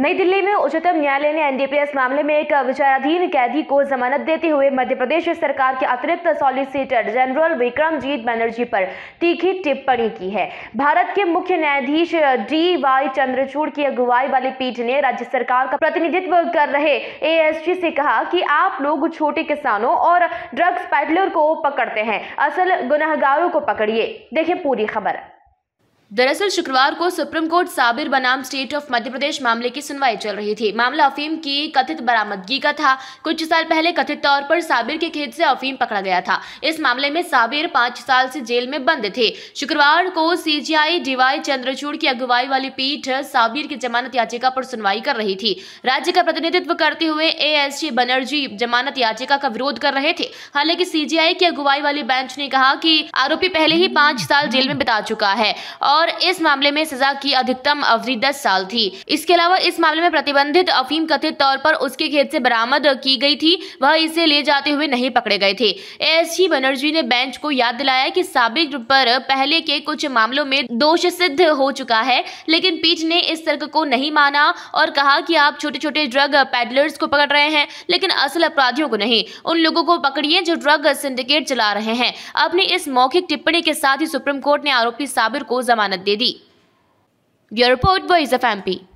नई दिल्ली में उच्चतम न्यायालय ने एनडीपीएस मामले में एक विचाराधीन कैदी को जमानत देते हुए मध्य प्रदेश सरकार के अतिरिक्त सॉलिसिटर जनरल विक्रमजीत बनर्जी पर तीखी टिप्पणी की है भारत के मुख्य न्यायाधीश डी वाई चंद्रचूड़ की अगुवाई वाली पीठ ने राज्य सरकार का प्रतिनिधित्व कर रहे ए से कहा कि आप लोग छोटे किसानों और ड्रग्स पैडलर को पकड़ते हैं असल गुनाहगारों को पकड़िए देखिए पूरी खबर दरअसल शुक्रवार को सुप्रीम कोर्ट साबिर बनाम स्टेट ऑफ मध्य प्रदेश मामले की सुनवाई चल रही थी मामला अफीम की कथित बरामदगी का था कुछ साल पहले कथित तौर पर साबिर के खेत से अफीम पकड़ा गया था इस मामले में साबिर पांच साल से जेल में बंद थे शुक्रवार को सीजीआई डीवाई चंद्रचूड़ की अगुवाई वाली पीठ साबिर की जमानत याचिका पर सुनवाई कर रही थी राज्य का प्रतिनिधित्व करते हुए ए बनर्जी जमानत याचिका का विरोध कर रहे थे हालांकि सीजीआई की अगुवाई वाली बेंच ने कहा कि आरोपी पहले ही पांच साल जेल में बिता चुका है और और इस मामले में सजा की अधिकतम अवधि दस साल थी इसके अलावा इस मामले में प्रतिबंधित अफीम कथित तौर पर उसके खेत से बरामद की गई थी वह इसे ले जाते हुए नहीं पकड़े गए थे एस बनर्जी ने बेंच को याद दिलाया कि साबिक पर पहले के कुछ मामलों में दोष सिद्ध हो चुका है लेकिन पीठ ने इस तर्क को नहीं माना और कहा कि आप छोटे छोटे ड्रग पैडलर्स को पकड़ रहे हैं लेकिन असल अपराधियों को नहीं उन लोगों को पकड़िए जो ड्रग सिंडिकेट चला रहे हैं अपनी इस मौखिक टिप्पणी के साथ ही सुप्रीम कोर्ट ने आरोपी साबिर को जमानत Anand Dedi. Bureau Report, Voice of MP.